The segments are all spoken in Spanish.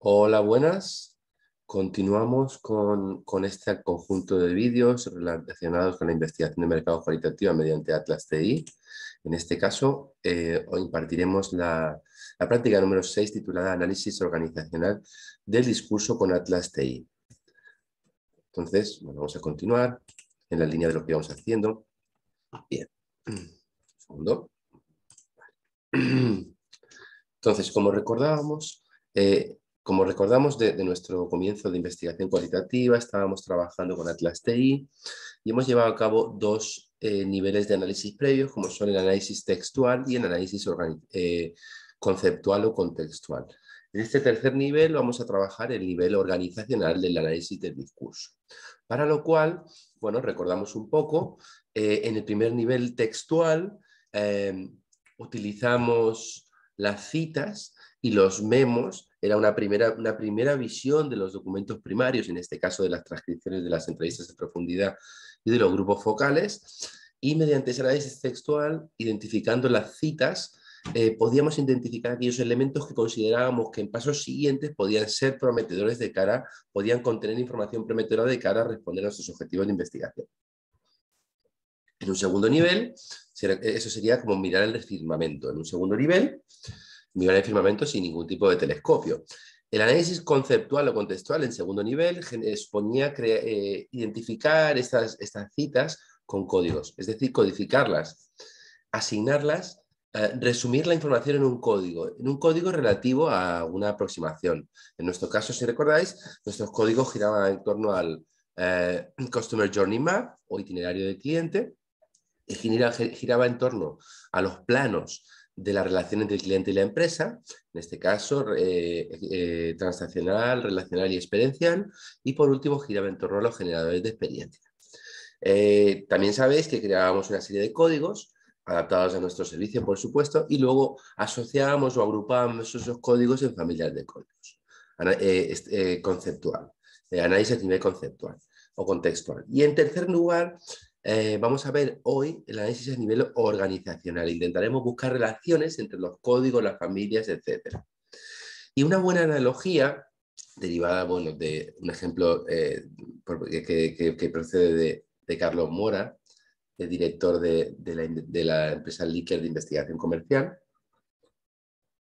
Hola, buenas. Continuamos con, este conjunto de vídeos relacionados con la investigación de mercado cualitativa mediante Atlas TI. En este caso, eh, impartiremos la, práctica número 6 titulada Análisis Organizacional del Discurso con Atlas TI. Entonces, vamos a continuar en la línea de lo que vamos haciendo. Bien. segundo. Entonces, como recordábamos, eh, como recordamos de, nuestro comienzo de investigación cualitativa, estábamos trabajando con Atlas TI y hemos llevado a cabo dos eh, niveles de análisis previos, como son el análisis textual y el análisis eh, conceptual o contextual. En este tercer nivel vamos a trabajar el nivel organizacional del análisis del discurso. Para lo cual, bueno, recordamos un poco, eh, en el primer nivel textual utilizamos las citas y los memos era una primera, una primera visión de los documentos primarios, en este caso de las transcripciones de las entrevistas de profundidad y de los grupos focales, y mediante esa análisis textual, identificando las citas, eh, podíamos identificar aquellos elementos que considerábamos que en pasos siguientes podían ser prometedores de cara, podían contener información prometedora de cara a responder a nuestros objetivos de investigación. En un segundo nivel, eso sería como mirar el firmamento. En un segundo nivel, mirar el firmamento sin ningún tipo de telescopio. El análisis conceptual o contextual en segundo nivel exponía eh, eh, identificar estas, estas citas con códigos, es decir, codificarlas, asignarlas, eh, resumir la información en un código, en un código relativo a una aproximación. En nuestro caso, si recordáis, nuestros códigos giraban en torno al Customer Journey Map o itinerario de cliente, y giraba en torno a los planos de la relación entre el cliente y la empresa, en este caso eh, eh, transaccional, relacional y experiencial, y por último giraba en torno a los generadores de experiencia. Eh, también sabéis que creábamos una serie de códigos adaptados a nuestro servicio, por supuesto, y luego asociábamos o agrupábamos esos códigos en familias de códigos Ana, conceptual, análisis a nivel conceptual o contextual. Y en tercer lugar, eh, vamos a ver hoy el análisis a nivel organizacional. Intentaremos buscar relaciones entre los códigos, las familias, etc. Y una buena analogía derivada bueno, de un ejemplo eh, que, procede de, Carlos Mora, el director de, la, empresa líder de Investigación Comercial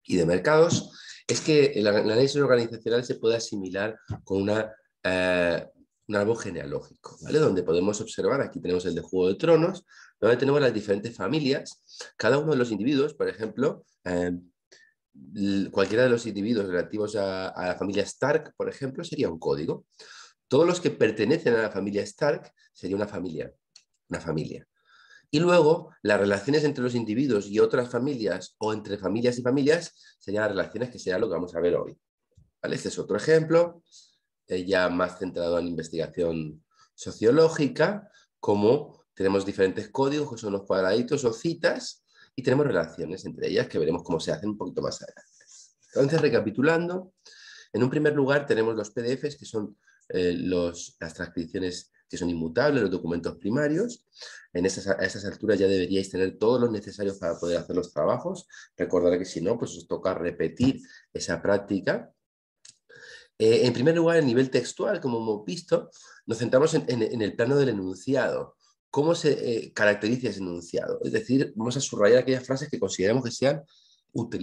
y de Mercados, es que el análisis organizacional se puede asimilar con una eh, un árbol genealógico, ¿vale? Donde podemos observar, aquí tenemos el de Juego de Tronos, donde tenemos las diferentes familias, cada uno de los individuos, por ejemplo, eh, cualquiera de los individuos relativos a, la familia Stark, por ejemplo, sería un código. Todos los que pertenecen a la familia Stark sería una familia, una familia. Y luego, las relaciones entre los individuos y otras familias o entre familias y familias serían las relaciones que será lo que vamos a ver hoy. ¿Vale? Este es otro ejemplo. Eh, ya más centrado en investigación sociológica, como tenemos diferentes códigos que son los cuadraditos o citas y tenemos relaciones entre ellas que veremos cómo se hacen un poquito más adelante. Entonces, recapitulando, en un primer lugar tenemos los PDFs que son eh, las transcripciones que son inmutables, los documentos primarios. En a esas alturas ya deberíais tener todos los necesarios para poder hacer los trabajos. Recordaré que si no, pues os toca repetir esa práctica eh, en primer lugar, a nivel textual, como hemos visto, nos centramos en, el plano del enunciado. ¿Cómo se eh, caracteriza ese enunciado? Es decir, vamos a subrayar aquellas frases que consideramos que, sean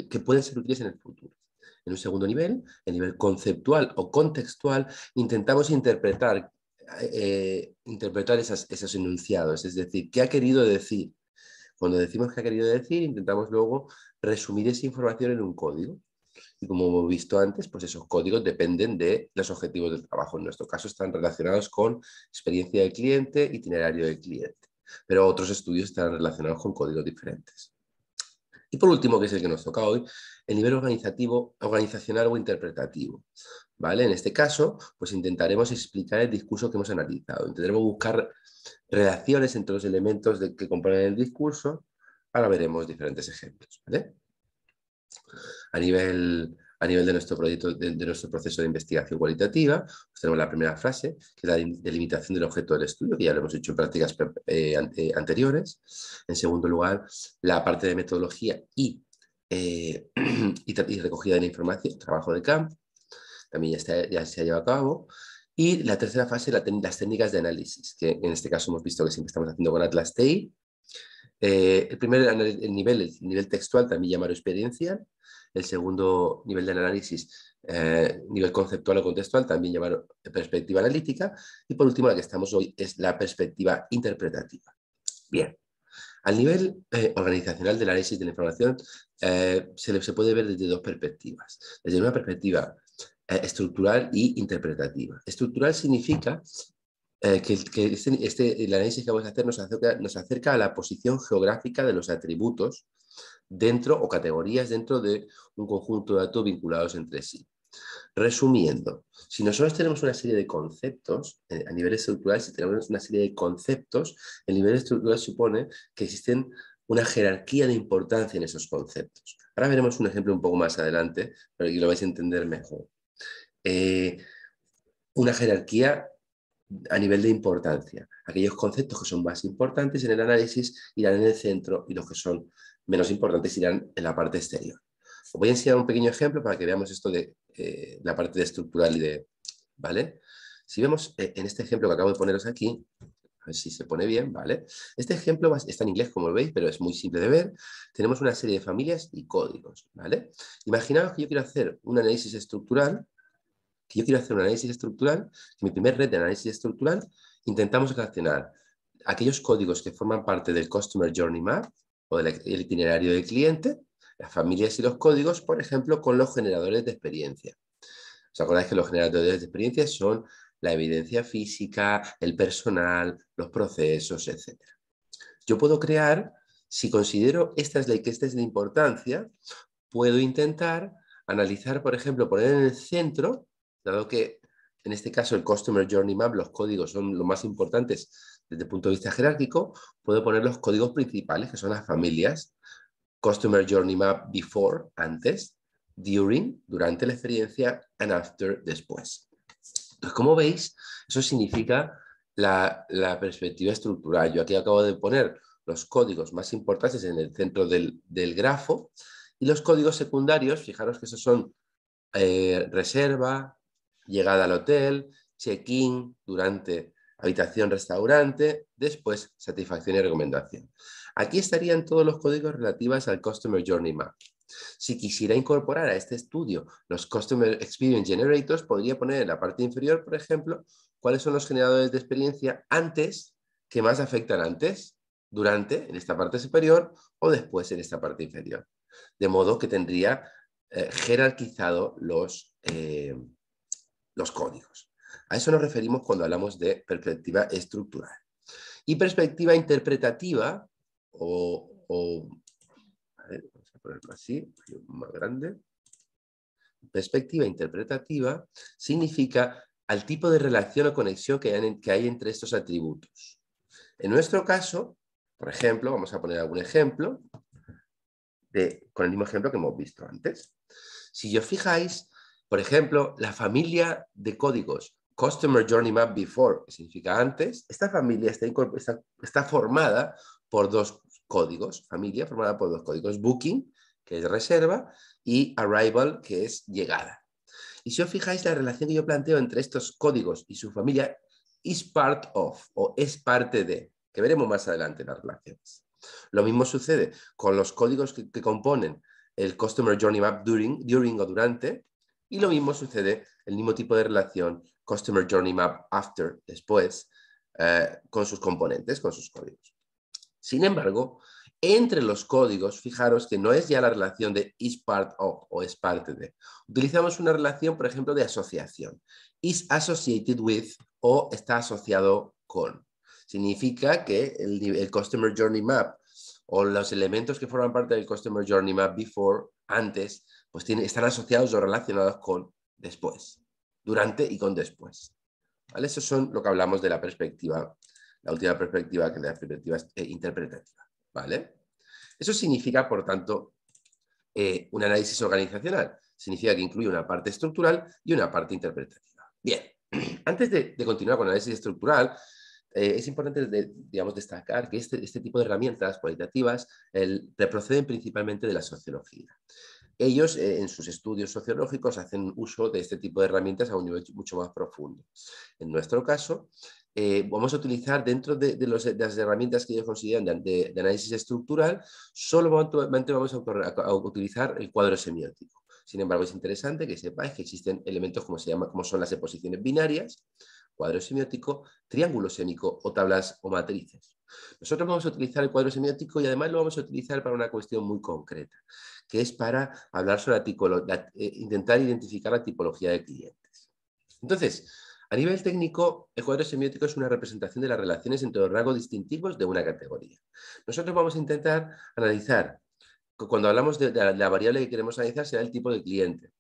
que pueden ser útiles en el futuro. En un segundo nivel, el nivel conceptual o contextual, intentamos interpretar, eh, interpretar esos enunciados, es decir, qué ha querido decir. Cuando decimos qué ha querido decir, intentamos luego resumir esa información en un código. Y como hemos visto antes, pues esos códigos dependen de los objetivos del trabajo. En nuestro caso están relacionados con experiencia del cliente, itinerario del cliente. Pero otros estudios están relacionados con códigos diferentes. Y por último, que es el que nos toca hoy, el nivel organizativo, organizacional o interpretativo. ¿Vale? En este caso, pues intentaremos explicar el discurso que hemos analizado. Intentaremos buscar relaciones entre los elementos que componen el discurso. Ahora veremos diferentes ejemplos. A nivel, a nivel de, nuestro proyecto, de, nuestro proceso de investigación cualitativa, pues tenemos la primera fase, que es la delimitación del objeto del estudio, que ya lo hemos hecho en prácticas eh, anteriores. En segundo lugar, la parte de metodología y, eh, y, recogida de la información, trabajo de campo, también ya, se ha llevado a cabo. Y la tercera fase, las técnicas de análisis, que en este caso hemos visto que siempre estamos haciendo con Atlas TI, eh, el primer nivel, el nivel textual, también llamado experiencia El segundo nivel del análisis, eh, nivel conceptual o contextual, también llamado perspectiva analítica. Y por último, la que estamos hoy es la perspectiva interpretativa. Bien. Al nivel eh, organizacional del análisis de la información se, se puede ver desde dos perspectivas. Desde una perspectiva estructural y interpretativa. Estructural significa eh, que, este, este, el análisis que vamos a hacer nos acerca, a la posición geográfica de los atributos dentro o categorías dentro de un conjunto de datos vinculados entre sí. Resumiendo, si nosotros tenemos una serie de conceptos eh, a nivel estructural, si tenemos una serie de conceptos, el nivel estructural supone que existen una jerarquía de importancia en esos conceptos. Ahora veremos un ejemplo un poco más adelante, pero aquí lo vais a entender mejor. Eh, una jerarquía a nivel de importancia. Aquellos conceptos que son más importantes en el análisis irán en el centro y los que son menos importantes irán en la parte exterior. Os voy a enseñar un pequeño ejemplo para que veamos esto de eh, la parte de estructural y de... ¿Vale? Si vemos eh, en este ejemplo que acabo de poneros aquí, a ver si se pone bien, ¿vale? Este ejemplo está en inglés, como veis, pero es muy simple de ver. Tenemos una serie de familias y códigos, ¿vale? Imaginaos que yo quiero hacer un análisis estructural yo quiero hacer un análisis estructural, mi primer red de análisis estructural intentamos relacionar aquellos códigos que forman parte del Customer Journey Map o del itinerario del cliente, las familias y los códigos, por ejemplo, con los generadores de experiencia. ¿Os acordáis que los generadores de experiencia son la evidencia física, el personal, los procesos, etc. Yo puedo crear, si considero esta es la, que esta es la importancia, puedo intentar analizar, por ejemplo, poner en el centro dado que en este caso el Customer Journey Map, los códigos son los más importantes desde el punto de vista jerárquico, puedo poner los códigos principales, que son las familias, Customer Journey Map before, antes, during, durante la experiencia, and after, después. Entonces, como veis, eso significa la, perspectiva estructural. Yo aquí acabo de poner los códigos más importantes en el centro del, grafo y los códigos secundarios, fijaros que esos son eh, reserva, Llegada al hotel, check-in durante habitación, restaurante, después satisfacción y recomendación. Aquí estarían todos los códigos relativos al Customer Journey Map. Si quisiera incorporar a este estudio los Customer Experience Generators, podría poner en la parte inferior, por ejemplo, cuáles son los generadores de experiencia antes, que más afectan antes, durante, en esta parte superior, o después en esta parte inferior. De modo que tendría eh, jerarquizado los... Eh, los códigos. A eso nos referimos cuando hablamos de perspectiva estructural. Y perspectiva interpretativa, o, vamos a ponerlo así, más grande. Perspectiva interpretativa significa al tipo de relación o conexión que hay, que hay entre estos atributos. En nuestro caso, por ejemplo, vamos a poner algún ejemplo, de, con el mismo ejemplo que hemos visto antes. Si os fijáis, por ejemplo, la familia de códigos Customer Journey Map Before, que significa antes, esta familia está, formada por dos códigos, familia formada por dos códigos, Booking, que es reserva, y Arrival, que es llegada. Y si os fijáis, la relación que yo planteo entre estos códigos y su familia is part of o es parte de, que veremos más adelante las relaciones. Lo mismo sucede con los códigos que, que componen el Customer Journey Map during, during o durante, y lo mismo sucede, el mismo tipo de relación, Customer Journey Map After, después, eh, con sus componentes, con sus códigos. Sin embargo, entre los códigos, fijaros que no es ya la relación de is part of o es parte de. Utilizamos una relación, por ejemplo, de asociación. Is associated with o está asociado con. Significa que el, el Customer Journey Map o los elementos que forman parte del Customer Journey Map before, antes, pues están asociados o relacionados con después, durante y con después. Eso son lo que hablamos de la perspectiva, la última perspectiva, que es la perspectiva eh, interpretativa. ¿Vale? Eso significa, por tanto, eh, un análisis organizacional. Significa que incluye una parte estructural y una parte interpretativa. Bien, antes de, continuar con el análisis estructural, eh, es importante destacar que este, este, tipo de herramientas cualitativas proceden principalmente de la sociología ellos eh, en sus estudios sociológicos hacen uso de este tipo de herramientas a un nivel mucho más profundo. En nuestro caso, eh, vamos a utilizar dentro de, las herramientas que ellos consideran de, análisis estructural, solo vamos a, utilizar el cuadro semiótico. Sin embargo, es interesante que sepáis que existen elementos como, se como son las deposiciones binarias, cuadro semiótico, triángulo semiótico o tablas o matrices. Nosotros vamos a utilizar el cuadro semiótico y además lo vamos a utilizar para una cuestión muy concreta, que es para hablar sobre la, eh, intentar identificar la tipología de clientes. Entonces, a nivel técnico, el cuadro semiótico es una representación de las relaciones entre los rasgos distintivos de una categoría. Nosotros vamos a intentar analizar, cuando hablamos de la, la variable que queremos analizar será el tipo de cliente.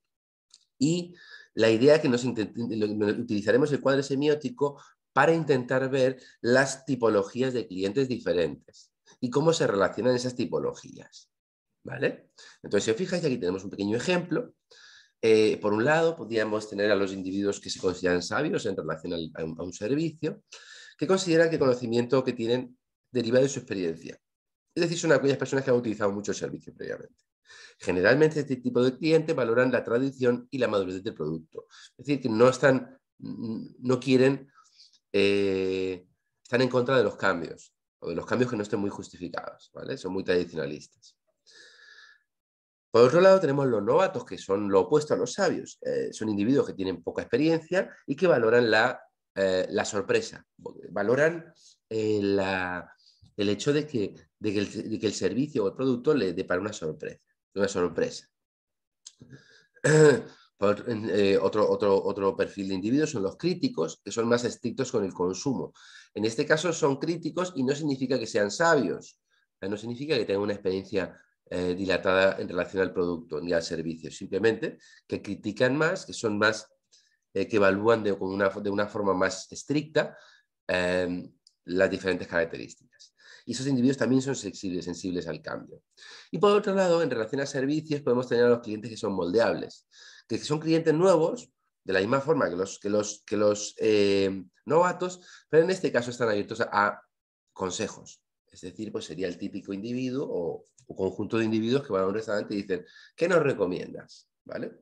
Y la idea es que nos utilizaremos el cuadro semiótico para intentar ver las tipologías de clientes diferentes y cómo se relacionan esas tipologías. ¿Vale? Entonces, si os fijáis, aquí tenemos un pequeño ejemplo. Eh, por un lado, podríamos tener a los individuos que se consideran sabios en relación a, un, servicio, que consideran que el conocimiento que tienen deriva de su experiencia. Es decir, son aquellas personas que han utilizado mucho el servicio previamente. Generalmente este tipo de clientes valoran la tradición y la madurez del producto. Es decir, que no están, mm, no quieren, eh, están en contra de los cambios o de los cambios que no estén muy justificados, ¿vale? Son muy tradicionalistas. Por otro lado, tenemos los novatos, que son lo opuesto a los sabios. Eh, son individuos que tienen poca experiencia y que valoran la, eh, sorpresa, valoran el hecho de que, el, servicio o el producto le dé para una sorpresa una sorpresa. Eh, otro, otro, otro perfil de individuos son los críticos, que son más estrictos con el consumo. En este caso son críticos y no significa que sean sabios, no significa que tengan una experiencia eh, dilatada en relación al producto ni al servicio, simplemente que critican más, que son más, eh, que evalúan de, una, de una forma más estricta las diferentes características y esos individuos también son sensibles, al cambio. Y por otro lado, en relación a servicios, podemos tener a los clientes que son moldeables, que son clientes nuevos, de la misma forma que los, que los, eh, novatos, pero en este caso están abiertos a, consejos. Es decir, pues sería el típico individuo o, conjunto de individuos que van a un restaurante y dicen, ¿qué nos recomiendas? ¿Vale?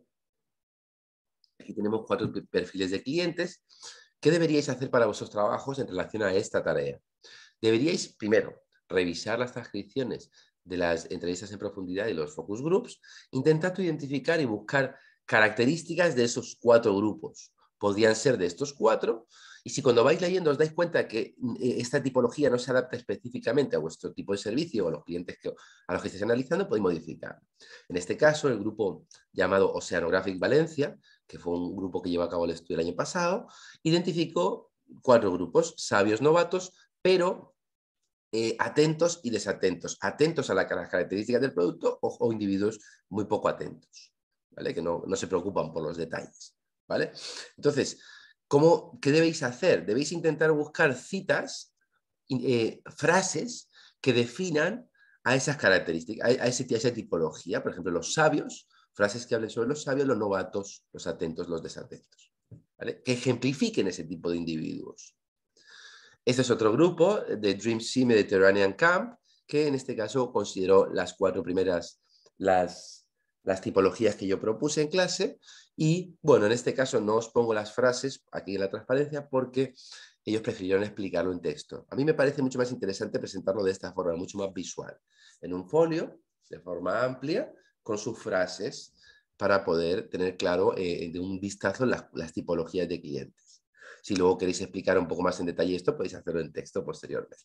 Aquí tenemos cuatro mm. perfiles de clientes. ¿Qué deberíais hacer para vuestros trabajos en relación a esta tarea? Deberíais, primero, revisar las transcripciones de las entrevistas en profundidad y los focus groups, intentando identificar y buscar características de esos cuatro grupos. Podrían ser de estos cuatro, y si cuando vais leyendo os dais cuenta que eh, esta tipología no se adapta específicamente a vuestro tipo de servicio o a los clientes que, a los que estáis analizando, podéis modificar. En este caso, el grupo llamado Oceanographic Valencia, que fue un grupo que llevó a cabo el estudio el año pasado, identificó cuatro grupos, sabios novatos, pero eh, atentos y desatentos, atentos a, las características del producto o, individuos muy poco atentos, ¿vale? que no, se preocupan por los detalles. ¿vale? Entonces, ¿cómo, ¿qué debéis hacer? Debéis intentar buscar citas, eh, frases que definan a esas características, a, ese, esa tipología. Por ejemplo, los sabios, frases que hablen sobre los sabios, los novatos, los atentos, los desatentos. Que ejemplifiquen ese tipo de individuos. Este es otro grupo de Dream Sea Mediterranean Camp, que en este caso consideró las cuatro primeras, las, las tipologías que yo propuse en clase. Y bueno, en este caso no os pongo las frases aquí en la transparencia porque ellos prefirieron explicarlo en texto. A mí me parece mucho más interesante presentarlo de esta forma, mucho más visual, en un folio, de forma amplia, con sus frases para poder tener claro eh, de un vistazo las, las tipologías de cliente. Si luego queréis explicar un poco más en detalle esto, podéis hacerlo en texto posteriormente.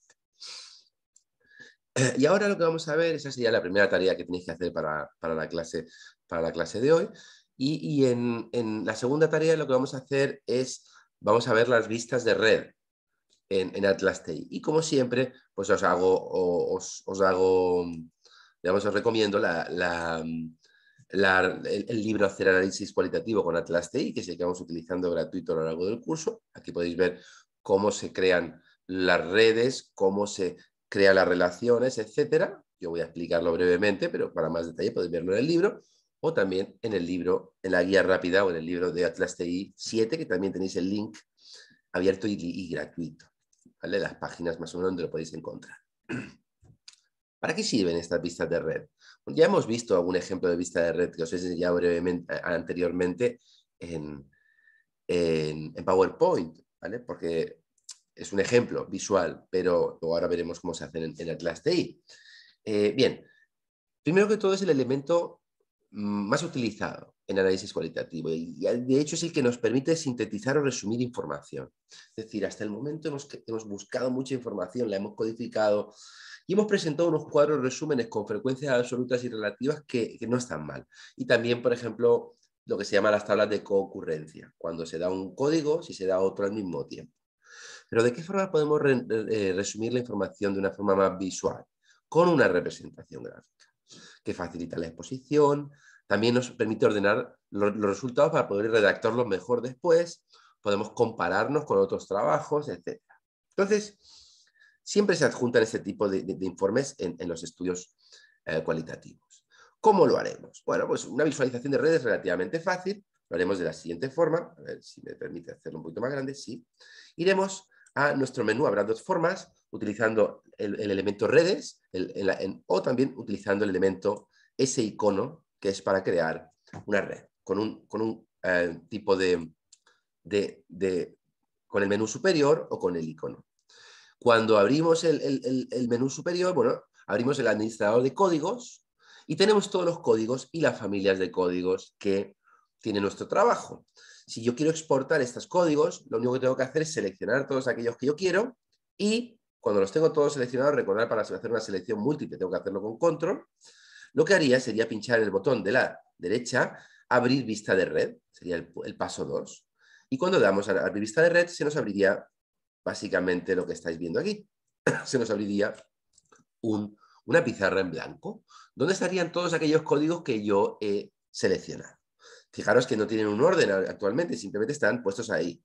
Eh, y ahora lo que vamos a ver, esa sería la primera tarea que tenéis que hacer para, la, clase, para la clase de hoy. Y, en, la segunda tarea lo que vamos a hacer es, vamos a ver las vistas de red en, en TI. Y como siempre, pues os hago, os, hago os recomiendo la, el, libro hacer análisis cualitativo con Atlas TI, que seguimos utilizando gratuito a lo largo del curso. Aquí podéis ver cómo se crean las redes, cómo se crean las relaciones, etcétera. Yo voy a explicarlo brevemente, pero para más detalle podéis verlo en el libro o también en el libro, en la guía rápida o en el libro de Atlas TI 7, que también tenéis el link abierto y, gratuito. Las páginas más o menos donde lo podéis encontrar. ¿Para qué sirven estas pistas de red? Ya hemos visto algún ejemplo de vista de red que os he enseñado brevemente, eh, anteriormente en, PowerPoint, Porque es un ejemplo visual, pero ahora veremos cómo se hace en, el Atlas eh, bien, primero que todo es el elemento más utilizado en análisis cualitativo y, de hecho es el que nos permite sintetizar o resumir información. Es decir, hasta el momento hemos, hemos buscado mucha información, la hemos codificado, y hemos presentado unos cuadros resúmenes con frecuencias absolutas y relativas que, no están mal. Y también, por ejemplo, lo que se llama las tablas de coocurrencia, cuando se da un código, si se da otro al mismo tiempo. Pero ¿de qué forma podemos eh, resumir la información de una forma más visual? Con una representación gráfica, que facilita la exposición, también nos permite ordenar los, los resultados para poder redactarlos mejor después, podemos compararnos con otros trabajos, etc. Entonces, Siempre se adjuntan este tipo de, informes en, los estudios eh, cualitativos. ¿Cómo lo haremos? Bueno, pues una visualización de redes relativamente fácil. Lo haremos de la siguiente forma. A ver si me permite hacerlo un poquito más grande. Sí. Iremos a nuestro menú. Habrá dos formas. Utilizando el, elemento redes o también utilizando el elemento, ese icono que es para crear una red con un, eh, tipo de, con el menú superior o con el icono. Cuando abrimos el, menú superior, bueno, abrimos el administrador de códigos y tenemos todos los códigos y las familias de códigos que tiene nuestro trabajo. Si yo quiero exportar estos códigos, lo único que tengo que hacer es seleccionar todos aquellos que yo quiero y cuando los tengo todos seleccionados, recordar para hacer una selección múltiple, tengo que hacerlo con control, lo que haría sería pinchar el botón de la derecha, abrir vista de red, sería el, paso 2. Y cuando damos a abrir vista de red, se nos abriría básicamente lo que estáis viendo aquí. Se nos abriría una pizarra en blanco, donde estarían todos aquellos códigos que yo he seleccionado. Fijaros que no tienen un orden actualmente, simplemente están puestos ahí.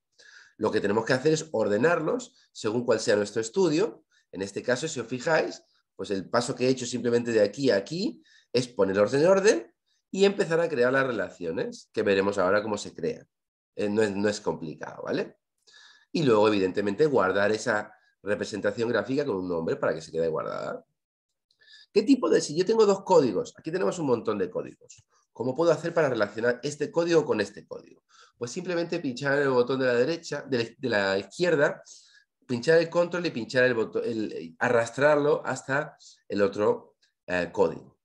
Lo que tenemos que hacer es ordenarlos según cuál sea nuestro estudio. En este caso, si os fijáis, pues el paso que he hecho simplemente de aquí a aquí es poner orden en orden y empezar a crear las relaciones, que veremos ahora cómo se crean. Eh, no es complicado, ¿vale? y luego, evidentemente, guardar esa representación gráfica con un nombre para que se quede guardada. ¿Qué tipo de...? Si yo tengo dos códigos, aquí tenemos un montón de códigos. ¿Cómo puedo hacer para relacionar este código con este código? Pues simplemente pinchar el botón de la derecha, de la izquierda, pinchar el control y pinchar el botón, eh, arrastrarlo hasta el otro eh, código.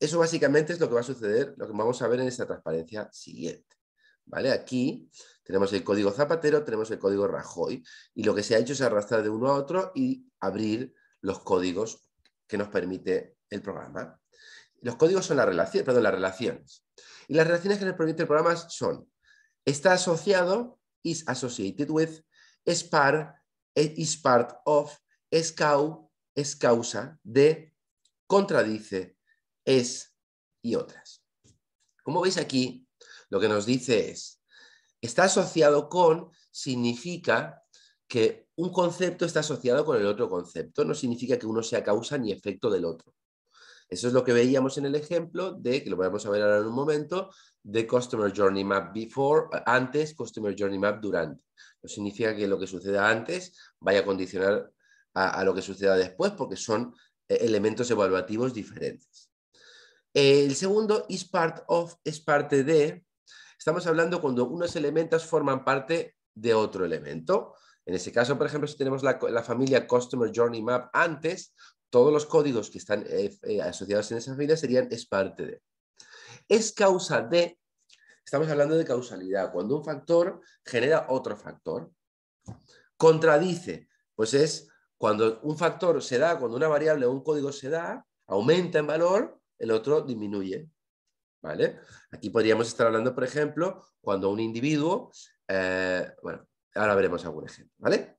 Eso básicamente es lo que va a suceder, lo que vamos a ver en esta transparencia siguiente. Aquí tenemos el código Zapatero, tenemos el código Rajoy, y lo que se ha hecho es arrastrar de uno a otro y abrir los códigos que nos permite el programa. Los códigos son relación, perdón, las relaciones. Y las relaciones que nos permite el programa son, está asociado, is associated with, es par, e-, is part of, es es causa de, contradice, es y otras. Como veis aquí, lo que nos dice es, está asociado con significa que un concepto está asociado con el otro concepto, no significa que uno sea causa ni efecto del otro. Eso es lo que veíamos en el ejemplo de, que lo vamos a ver ahora en un momento, de Customer Journey Map before, antes, Customer Journey Map durante. No significa que lo que suceda antes vaya a condicionar a, lo que suceda después, porque son eh, elementos evaluativos diferentes. El segundo, is part of, es parte de, Estamos hablando cuando unos elementos forman parte de otro elemento. En ese caso, por ejemplo, si tenemos la, familia Customer Journey Map antes, todos los códigos que están eh, eh, asociados en esa familia serían es parte de. Es causa de, estamos hablando de causalidad, cuando un factor genera otro factor. Contradice, pues es cuando un factor se da, cuando una variable o un código se da, aumenta en valor, el otro disminuye. ¿vale? Aquí podríamos estar hablando, por ejemplo, cuando un individuo, eh, bueno, ahora veremos algún ejemplo, ¿vale?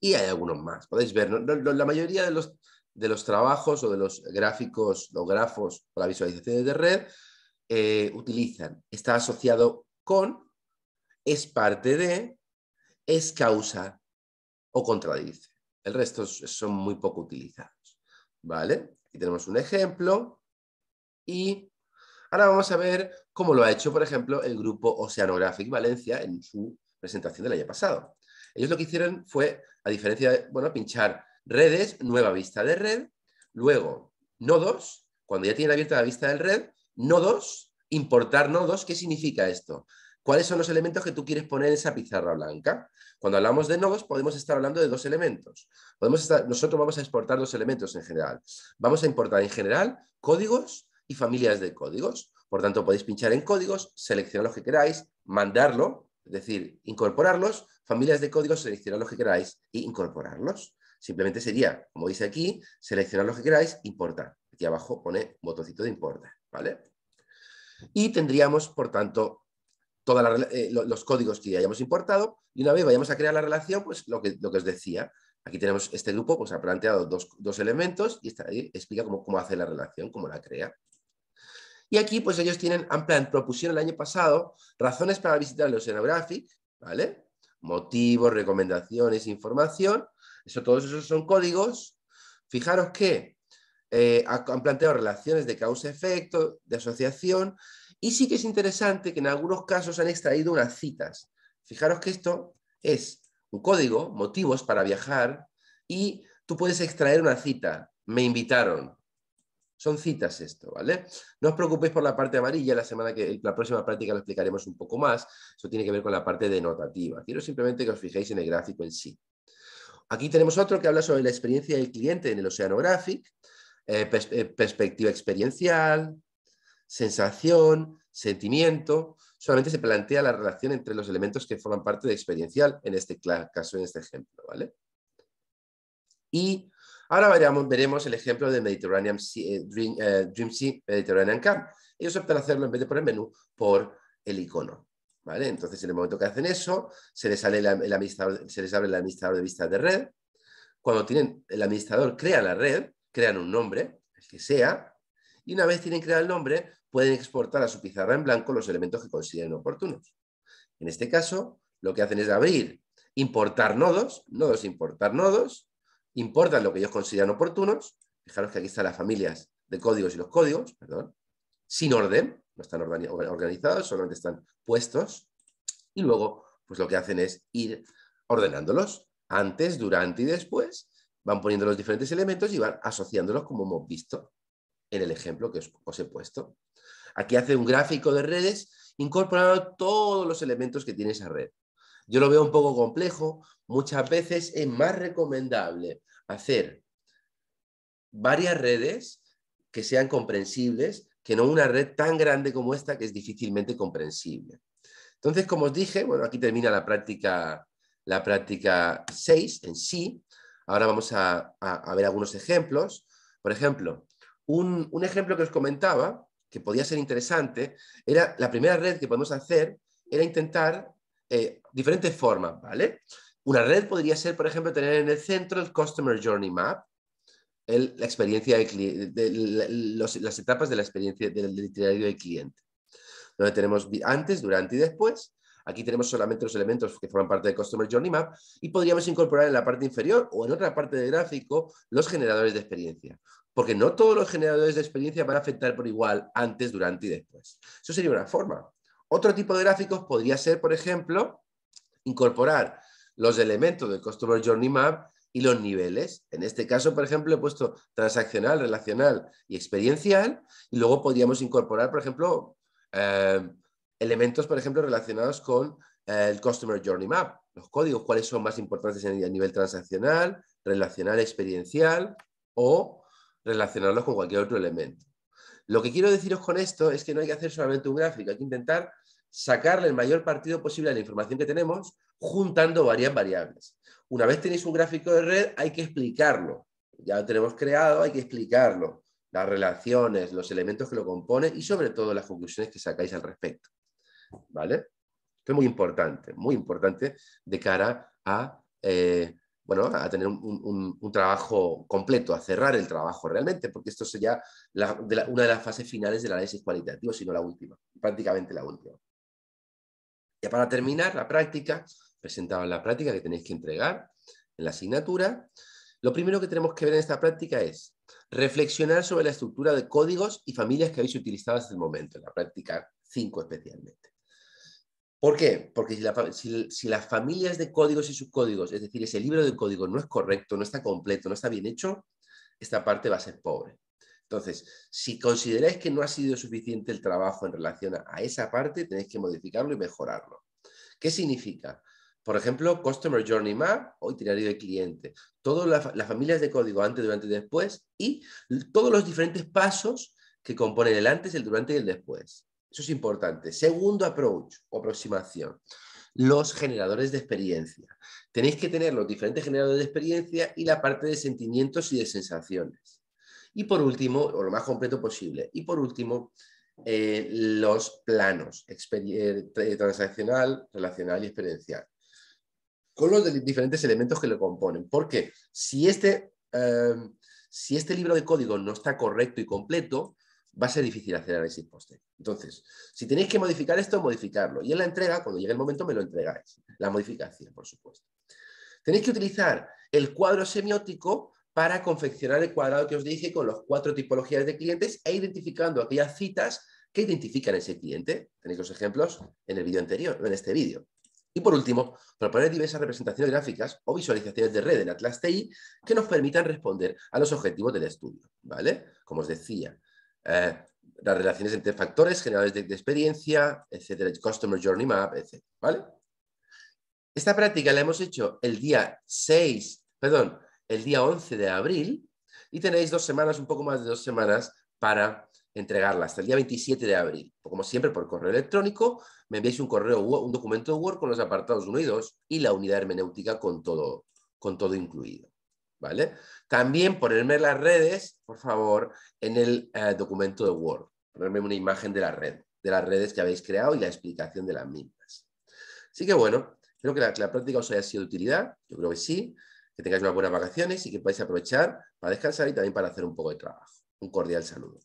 Y hay algunos más, podéis ver, la mayoría de los, trabajos o de los gráficos, los grafos para visualizaciones de red, eh, utilizan, está asociado con, es parte de, es causa o contradice. El resto son muy poco utilizados, ¿vale? Aquí tenemos un ejemplo y Ahora vamos a ver cómo lo ha hecho, por ejemplo, el grupo Oceanographic Valencia en su presentación del año pasado. Ellos lo que hicieron fue, a diferencia de, bueno, pinchar redes, nueva vista de red, luego nodos, cuando ya tienen abierta la vista de red, nodos, importar nodos, ¿qué significa esto? ¿Cuáles son los elementos que tú quieres poner en esa pizarra blanca? Cuando hablamos de nodos, podemos estar hablando de dos elementos. Podemos estar, nosotros vamos a exportar los elementos en general. Vamos a importar en general códigos y familias de códigos. Por tanto, podéis pinchar en códigos, seleccionar los que queráis, mandarlo, es decir, incorporarlos, familias de códigos, seleccionar los que queráis e incorporarlos. Simplemente sería, como dice aquí, seleccionar los que queráis, importar. Aquí abajo pone botoncito de importar, ¿vale? Y tendríamos, por tanto, todos eh, los códigos que hayamos importado y una vez vayamos a crear la relación, pues lo que, os decía, aquí tenemos este grupo, pues ha planteado dos, elementos y está ahí, explica cómo hace la relación, cómo la crea. Y aquí, pues ellos tienen, han plan, el año pasado razones para visitar el Oceanographic, ¿vale? Motivos, recomendaciones, información. Eso, todos esos son códigos. Fijaros que eh, han planteado relaciones de causa-efecto, de asociación, y sí que es interesante que en algunos casos han extraído unas citas. Fijaros que esto es un código, motivos para viajar, y tú puedes extraer una cita. Me invitaron, son citas esto, ¿vale? No os preocupéis por la parte amarilla, la semana que la próxima práctica lo explicaremos un poco más. Eso tiene que ver con la parte denotativa. Quiero simplemente que os fijéis en el gráfico en sí. Aquí tenemos otro que habla sobre la experiencia del cliente en el Oceanographic, eh, eh, perspectiva experiencial, sensación, sentimiento, solamente se plantea la relación entre los elementos que forman parte de experiencial, en este caso, en este ejemplo, ¿vale? Y Ahora veremos el ejemplo de Mediterranean eh, eh, Dream, Sea Mediterranean Camp. Ellos optan a hacerlo en vez de por el menú, por el icono. ¿vale? Entonces, en el momento que hacen eso, se les, sale se les abre el administrador de vistas de red. Cuando tienen el administrador, crea la red, crean un nombre, el que sea, y una vez tienen creado el nombre, pueden exportar a su pizarra en blanco los elementos que consideren oportunos. En este caso, lo que hacen es abrir, importar nodos, nodos, importar nodos, importan lo que ellos consideran oportunos. Fijaros que aquí están las familias de códigos y los códigos, perdón, sin orden, no están organizados, solamente están puestos. Y luego, pues lo que hacen es ir ordenándolos antes, durante y después. Van poniendo los diferentes elementos y van asociándolos como hemos visto en el ejemplo que os, os he puesto. Aquí hace un gráfico de redes incorporando todos los elementos que tiene esa red. Yo lo veo un poco complejo. Muchas veces es más recomendable hacer varias redes que sean comprensibles que no una red tan grande como esta que es difícilmente comprensible. Entonces, como os dije, bueno, aquí termina la práctica, la práctica 6 en sí. Ahora vamos a, ver algunos ejemplos. Por ejemplo, un, un, ejemplo que os comentaba, que podía ser interesante, era la primera red que podemos hacer, era intentar eh, diferentes formas, ¿vale? Una red podría ser, por ejemplo, tener en el centro el Customer Journey Map, la experiencia de, las etapas de la experiencia del itinerario del cliente, donde tenemos antes, durante y después. Aquí tenemos solamente los elementos que forman parte del Customer Journey Map y podríamos incorporar en la parte inferior o en otra parte del gráfico los generadores de experiencia, porque no todos los generadores de experiencia van a afectar por igual antes, durante y después. Eso sería una forma. Otro tipo de gráficos podría ser, por ejemplo, incorporar los elementos del Customer Journey Map y los niveles. En este caso, por ejemplo, he puesto transaccional, relacional y experiencial. Y luego podríamos incorporar, por ejemplo, eh, elementos, por ejemplo, relacionados con eh, el Customer Journey Map, los códigos, cuáles son más importantes a nivel transaccional, relacional, experiencial o relacionarlos con cualquier otro elemento. Lo que quiero deciros con esto es que no hay que hacer solamente un gráfico, hay que intentar sacarle el mayor partido posible de la información que tenemos juntando varias variables. Una vez tenéis un gráfico de red, hay que explicarlo. Ya lo tenemos creado, hay que explicarlo. Las relaciones, los elementos que lo componen y sobre todo las conclusiones que sacáis al respecto. ¿Vale? Esto es muy importante, muy importante de cara a, eh, bueno, a tener un, trabajo completo, a cerrar el trabajo realmente, porque esto sería una de las fases finales del análisis cualitativo, sino la última, prácticamente la última. Ya para terminar, la práctica, presentaba la práctica que tenéis que entregar en la asignatura. Lo primero que tenemos que ver en esta práctica es reflexionar sobre la estructura de códigos y familias que habéis utilizado hasta el momento, en la práctica 5 especialmente. ¿Por qué? Porque si, las familias de códigos y subcódigos, es decir, ese libro de códigos no es correcto, no está completo, no está bien hecho, esta parte va a ser pobre. Entonces, si consideráis que no ha sido suficiente el trabajo en relación a esa parte, tenéis que modificarlo y mejorarlo. ¿Qué significa? Por ejemplo, Customer Journey Map o itinerario de cliente. Todas las familias de código antes, durante y después y todos los diferentes pasos que componen el antes, el durante y el después. Eso es importante. Segundo approach o aproximación. Los generadores de experiencia. Tenéis que tener los diferentes generadores de experiencia y la parte de sentimientos y de sensaciones. Y por último, o lo más completo posible. Y por último, eh, los planos eh, transaccional, relacional y experiencial, con los diferentes elementos que lo componen. Porque si este, em, si este libro de código no está correcto y completo, va a ser difícil hacer análisis posterior. Entonces, si tenéis que modificar esto, modificarlo. Y en la entrega, cuando llegue el momento, me lo entregáis. La modificación, por supuesto. Tenéis que utilizar el cuadro semiótico para confeccionar el cuadrado que os dije con las cuatro tipologías de clientes e identificando aquellas citas que identifican ese cliente. Tenéis los ejemplos en el vídeo anterior, en este vídeo. Y por último, proponer diversas representaciones gráficas o visualizaciones de red en Atlas TI que nos permitan responder a los objetivos del estudio, ¿vale? Como os decía, eh, las relaciones entre factores, generales de, experiencia, etcétera, Customer Journey Map, etcétera, ¿vale? Esta práctica la hemos hecho el día 6, perdón, el día 11 de abril y tenéis dos semanas, un poco más de dos semanas, para entregarla hasta el día 27 de abril. Como siempre, por correo electrónico, me enviáis un correo, un documento Word con los apartados 1 y 2 y la unidad hermenéutica con todo, con todo incluido. ¿Vale? También ponerme las redes, por favor, en el eh, documento de Word. Ponerme una imagen de la red, de las redes que habéis creado y la explicación de las mismas. Así que bueno, creo que la, que la práctica os haya sido de utilidad. Yo creo que sí que tengáis unas buenas vacaciones y que podáis aprovechar para descansar y también para hacer un poco de trabajo. Un cordial saludo.